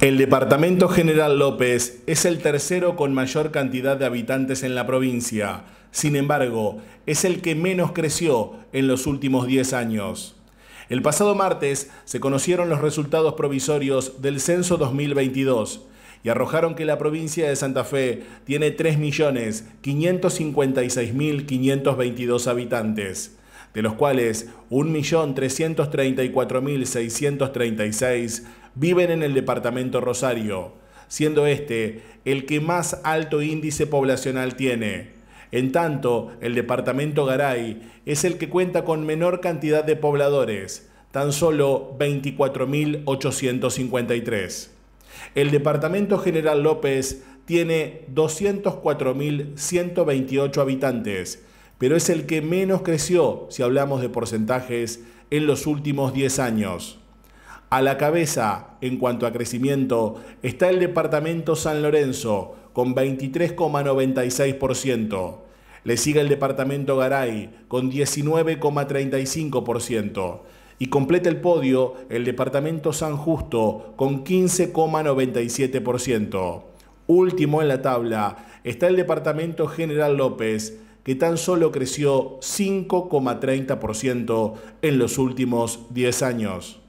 El departamento General López es el tercero con mayor cantidad de habitantes en la provincia. Sin embargo, es el que menos creció en los últimos 10 años. El pasado martes se conocieron los resultados provisorios del censo 2022 y arrojaron que la provincia de Santa Fe tiene 3.556.522 habitantes de los cuales 1.334.636 viven en el departamento Rosario, siendo este el que más alto índice poblacional tiene. En tanto, el departamento Garay es el que cuenta con menor cantidad de pobladores, tan solo 24.853. El departamento General López tiene 204.128 habitantes, pero es el que menos creció si hablamos de porcentajes en los últimos 10 años. A la cabeza, en cuanto a crecimiento, está el departamento San Lorenzo, con 23,96%. Le sigue el departamento Garay, con 19,35%. Y completa el podio el departamento San Justo, con 15,97%. Último en la tabla está el departamento General López, que tan solo creció 5,30% en los últimos 10 años.